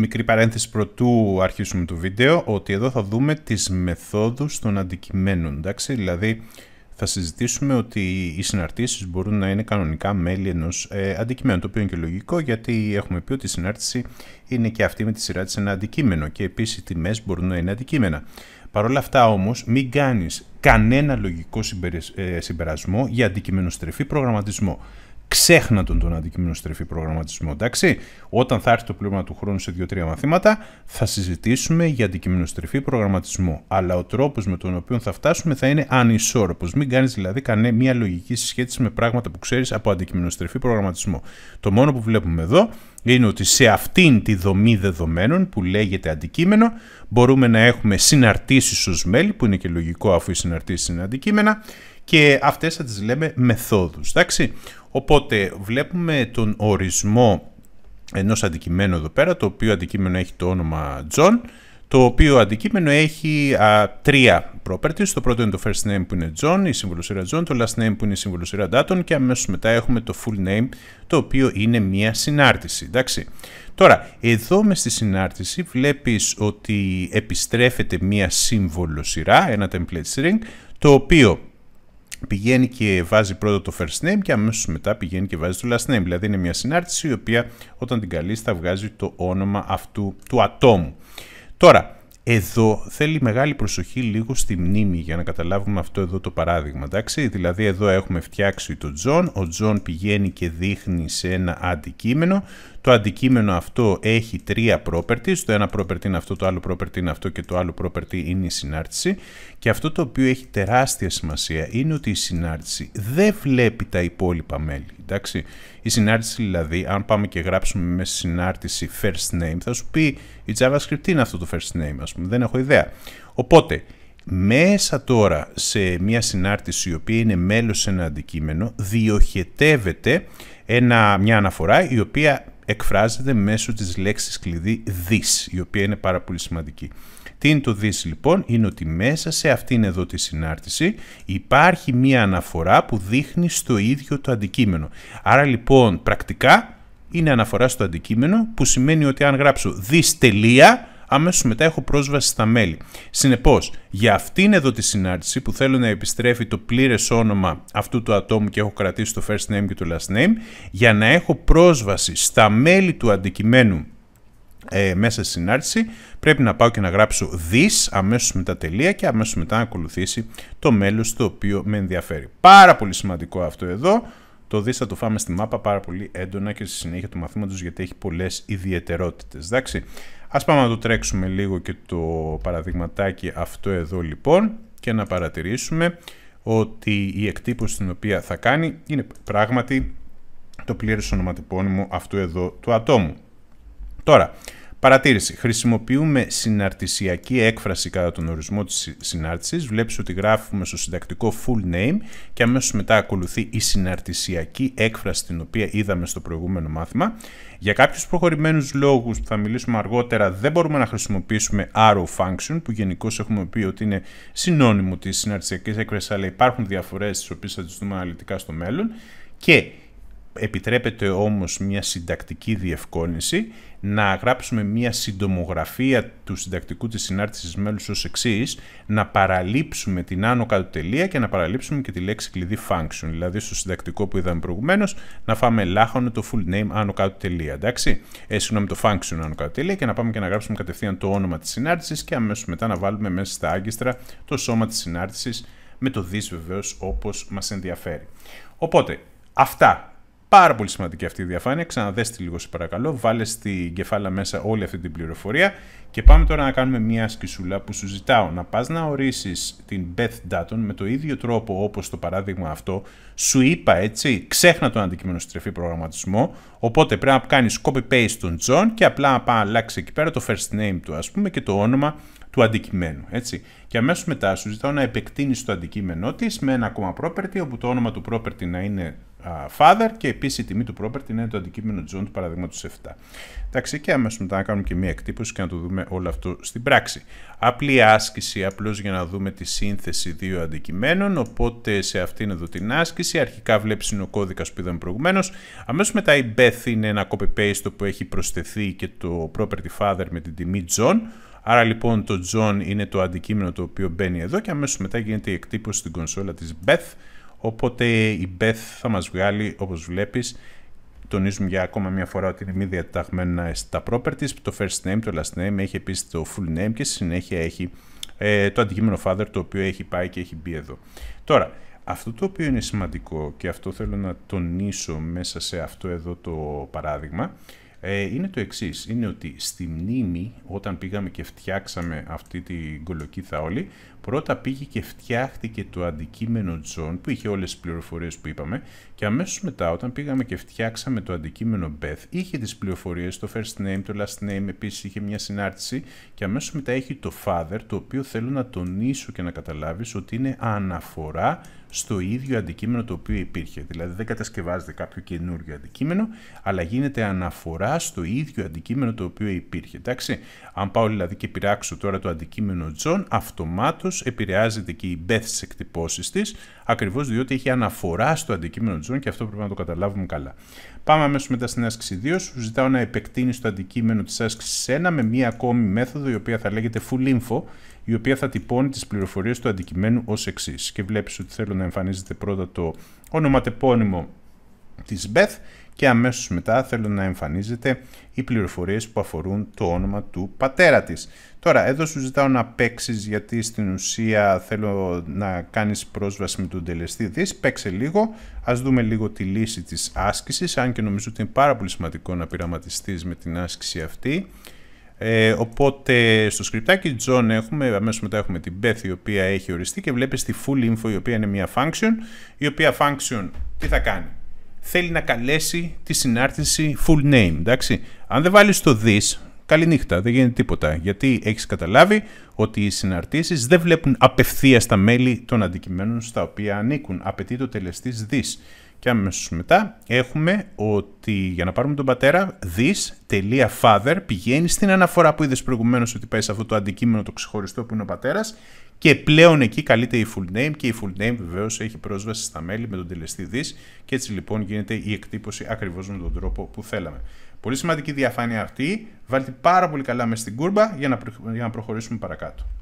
Μικρή παρένθεση πρωτού αρχίσουμε το βίντεο, ότι εδώ θα δούμε τις μεθόδους των αντικειμένων, εντάξει, δηλαδή θα συζητήσουμε ότι οι συναρτήσεις μπορούν να είναι κανονικά μέλη ενός ε, αντικειμένου, το οποίο είναι και λογικό γιατί έχουμε πει ότι η συνάρτηση είναι και αυτή με τη σειρά της ένα αντικείμενο και επίσης οι τιμές μπορούν να είναι αντικείμενα. Παρ' όλα αυτά όμως μην κάνεις κανένα λογικό ε, συμπερασμό για αντικειμενοστρεφή προγραμματισμό ξέχνατον τον αντικείμενο στρεφή προγραμματισμό. Εντάξει, όταν θα έρθει το πλήρωμα του χρόνου σε 2-3 μαθήματα, θα συζητήσουμε για αντικείμενο στρεφή προγραμματισμό. Αλλά ο τρόπος με τον οποίο θα φτάσουμε θα είναι ανισόρροπος. Μην κάνεις δηλαδή κανένα μια λογική συσχέτιση με πράγματα που ξέρεις από αντικείμενο στρεφή προγραμματισμό. Το μόνο που βλέπουμε εδώ είναι ότι σε αυτήν τη δομή δεδομένων που λέγεται αντικείμενο μπορούμε να έχουμε συναρτήσεις ως μέλη που είναι και λογικό αφού οι συναρτήσεις είναι αντικείμενα και αυτές θα τις λέμε μεθόδους. Εντάξει. Οπότε βλέπουμε τον ορισμό ενός αντικειμένου εδώ πέρα, το οποίο αντικείμενο έχει το όνομα John, το οποίο αντικείμενο έχει α, τρία properties. Το πρώτο είναι το first name που είναι John, η σειρά John, το last name που είναι η σειρά Daton και αμέσως μετά έχουμε το full name, το οποίο είναι μία συνάρτηση. Εντάξει. Τώρα, εδώ μες στη συνάρτηση βλέπεις ότι επιστρέφεται μία σύμβολο σειρά, ένα template string, το οποίο πηγαίνει και βάζει πρώτα το first name και αμέσως μετά πηγαίνει και βάζει το last name. Δηλαδή είναι μια συνάρτηση η οποία όταν την καλείς θα βγάζει το όνομα αυτού του ατόμου. Τώρα, εδώ θέλει μεγάλη προσοχή λίγο στη μνήμη για να καταλάβουμε αυτό εδώ το παράδειγμα. Εντάξει? Δηλαδή εδώ έχουμε φτιάξει το John, ο Τζον πηγαίνει και δείχνει σε ένα αντικείμενο το αντικείμενο αυτό έχει τρία properties, το ένα property είναι αυτό, το άλλο property είναι αυτό και το άλλο property είναι η συνάρτηση και αυτό το οποίο έχει τεράστια σημασία είναι ότι η συνάρτηση δεν βλέπει τα υπόλοιπα μέλη, εντάξει. Η συνάρτηση δηλαδή, αν πάμε και γράψουμε με συνάρτηση first name, θα σου πει η JavaScript τι είναι αυτό το first name, ας πούμε, δεν έχω ιδέα. Οπότε, μέσα τώρα σε μια συνάρτηση η οποία είναι μέλος σε ένα αντικείμενο διοχετεύεται ένα, μια αναφορά η οποία εκφράζεται μέσω της λέξης κλειδί «δις», η οποία είναι πάρα πολύ σημαντική. Τι είναι το «δις» λοιπόν, είναι ότι μέσα σε αυτήν εδώ τη συνάρτηση υπάρχει μία αναφορά που δείχνει στο ίδιο το αντικείμενο. Άρα λοιπόν πρακτικά είναι αναφορά στο αντικείμενο που σημαίνει ότι αν γράψω «δις τελεία» αμέσως μετά έχω πρόσβαση στα μέλη. Συνεπώς, για αυτήν εδώ τη συνάρτηση που θέλω να επιστρέφει το πλήρες όνομα αυτού του ατόμου και έχω κρατήσει το first name και το last name, για να έχω πρόσβαση στα μέλη του αντικειμένου ε, μέσα στη συνάρτηση πρέπει να πάω και να γράψω this αμέσως μετά τελεία και αμέσως μετά να ακολουθήσει το μέλος το οποίο με ενδιαφέρει. Πάρα πολύ σημαντικό αυτό εδώ. Το this θα το φάμε στη μάπα πάρα πολύ έντονα και στη συνέχεια του μαθήματος γιατί έχει πολλές ιδιαιτερότητες. Εντάξει. Ας πάμε να το τρέξουμε λίγο και το παραδειγματάκι αυτό εδώ λοιπόν και να παρατηρήσουμε ότι η εκτύπωση την οποία θα κάνει είναι πράγματι το πλήρες ονοματεπώνυμο αυτού εδώ του ατόμου. Τώρα, Παρατήρηση. Χρησιμοποιούμε συναρτησιακή έκφραση κατά τον ορισμό της συνάρτησης. Βλέπεις ότι γράφουμε στο συντακτικό full name και αμέσως μετά ακολουθεί η συναρτησιακή έκφραση την οποία είδαμε στο προηγούμενο μάθημα. Για κάποιους προχωρημένους λόγους που θα μιλήσουμε αργότερα δεν μπορούμε να χρησιμοποιήσουμε arrow function που γενικώς έχουμε πει ότι είναι συνώνυμο της συναρτησιακής έκφρασης αλλά υπάρχουν διαφορές τις οποίες θα τις δούμε αναλυτικά στο μέλλον και επιτρέπεται όμως μια συντακτική διευκόλυνση να γράψουμε μια συντομογραφία του συντακτικού της συνάρτησης μέλους ως εξής, να παραλείψουμε την άνω κάτω τελεία και να παραλείψουμε και τη λέξη κλειδί function, δηλαδή στο συντακτικό που είδαμε προηγουμένως να φάμε λάχανο το full name άνω κάτω τελεία, εντάξει, ε, συγγνώμη το function άνω κάτω τελεία και να πάμε και να γράψουμε κατευθείαν το όνομα της συνάρτησης και αμέσως μετά να βάλουμε μέσα στα άγκιστρα το σώμα της συνάρτησης με το this βεβαίως όπως μας ενδιαφέρει. Οπότε, αυτά Πάρα πολύ σημαντική αυτή η διαφάνεια. Ξαναδέστε λίγο, σε παρακαλώ. Βάλε στην κεφάλαια μέσα όλη αυτή την πληροφορία. Και πάμε τώρα να κάνουμε μια σκισούλα που σου ζητάω να πας να ορίσεις την Beth Dutton με το ίδιο τρόπο όπως το παράδειγμα αυτό. Σου είπα έτσι, ξέχνα το αντικείμενο στρεφή προγραμματισμό. Οπότε πρέπει να κάνεις copy-paste τον John και απλά να πάει να αλλάξει εκεί πέρα το first name του ας πούμε και το όνομα του αντικειμένου. Έτσι. Και αμέσως μετά σου ζητάω να επεκτείνεις το αντικείμενό της με ένα ακόμα property, όπου το όνομα του property να είναι father και επίσης η τιμή του property να είναι το αντικείμενο John του παραδείγματο 7. Εντάξει, και αμέσως μετά να κάνουμε και μία εκτύπωση και να το δούμε όλο αυτό στην πράξη. Απλή άσκηση, απλώς για να δούμε τη σύνθεση δύο αντικειμένων. Οπότε σε αυτήν εδώ την άσκηση, αρχικά βλέπεις ο κώδικας που είδαμε προηγουμένως. Αμέσως μετά η Beth είναι ένα copy-paste που έχει προσθεθεί και το property father με την τιμή John Άρα λοιπόν το John είναι το αντικείμενο το οποίο μπαίνει εδώ και αμέσως μετά γίνεται η εκτύπωση στην κονσόλα της Beth. Οπότε η Beth θα μας βγάλει όπως βλέπεις τονίζουμε για ακόμα μια φορά ότι είναι μη διαταγμένα στα properties, το first name, το last name, έχει επίσης το full name και στη συνέχεια έχει ε, το αντικείμενο father το οποίο έχει πάει και έχει μπει εδώ. Τώρα, αυτό το οποίο είναι σημαντικό και αυτό θέλω να τονίσω μέσα σε αυτό εδώ το παράδειγμα ε, είναι το εξής. Είναι ότι στη μνήμη, όταν πήγαμε και φτιάξαμε αυτή την κολοκύθα όλη, Πρώτα πήγε και φτιάχτηκε το αντικείμενο John που είχε όλες τις πληροφορίες που είπαμε και αμέσως μετά όταν πήγαμε και φτιάξαμε το αντικείμενο Beth είχε τις πληροφορίες, το first name, το last name, επίσης είχε μια συνάρτηση και αμέσως μετά έχει το father το οποίο θέλω να τονίσω και να καταλάβεις ότι είναι αναφορά στο ίδιο αντικείμενο το οποίο υπήρχε. Δηλαδή δεν κατασκευάζεται κάποιο καινούργιο αντικείμενο, αλλά γίνεται αναφορά στο ίδιο αντικείμενο το οποίο υπήρχε. Εντάξει, αν πάω δηλαδή και πειράξω τώρα το αντικείμενο John, αυτομάτω επηρεάζεται και η Μπεθ στις εκτυπώσεις της, ακριβώς διότι έχει αναφορά στο αντικείμενο της ζώνης και αυτό πρέπει να το καταλάβουμε καλά. Πάμε αμέσως μετά στην άσκηση 2, σου ζητάω να επεκτείνεις το αντικείμενο της άσκησης 1 με μία ακόμη μέθοδο η οποία θα λέγεται full info, η οποία θα τυπώνει τις πληροφορίες του αντικειμένου ως εξής. Και βλέπεις ότι θέλω να εμφανίζεται πρώτα το ονοματεπώνυμο της Beth και αμέσως μετά θέλω να εμφανίζεται οι πληροφορίες που αφορούν το όνομα του πατέρα της. Τώρα εδώ σου ζητάω να παίξεις γιατί στην ουσία θέλω να κάνεις πρόσβαση με τον τελεστή της. Παίξε λίγο, ας δούμε λίγο τη λύση της άσκησης, αν και νομίζω ότι είναι πάρα πολύ σημαντικό να πειραματιστείς με την άσκηση αυτή. Ε, οπότε στο σκριπτάκι John έχουμε, αμέσως μετά έχουμε την Beth η οποία έχει οριστεί και βλέπεις τη full info η οποία είναι μια function, η οποία function τι θα κάνει θέλει να καλέσει τη συνάρτηση full name. Εντάξει. Αν δεν βάλεις το this, καληνύχτα, δεν γίνεται τίποτα. Γιατί έχεις καταλάβει ότι οι συναρτήσεις δεν βλέπουν απευθεία τα μέλη των αντικειμένων στα οποία ανήκουν. Απαιτεί το τελεστής this. Και αμέσως μετά έχουμε ότι για να πάρουμε τον πατέρα, this.father πηγαίνει στην αναφορά που είδες προηγουμένως ότι πάει σε αυτό το αντικείμενο το ξεχωριστό που είναι ο πατέρας, και πλέον εκεί καλείται η full name και η full name βεβαίως έχει πρόσβαση στα μέλη με τον τελεστή δις και έτσι λοιπόν γίνεται η εκτύπωση ακριβώς με τον τρόπο που θέλαμε. Πολύ σημαντική διαφάνεια αυτή, βάλτε πάρα πολύ καλά μες στην κούρμπα για να προχωρήσουμε παρακάτω.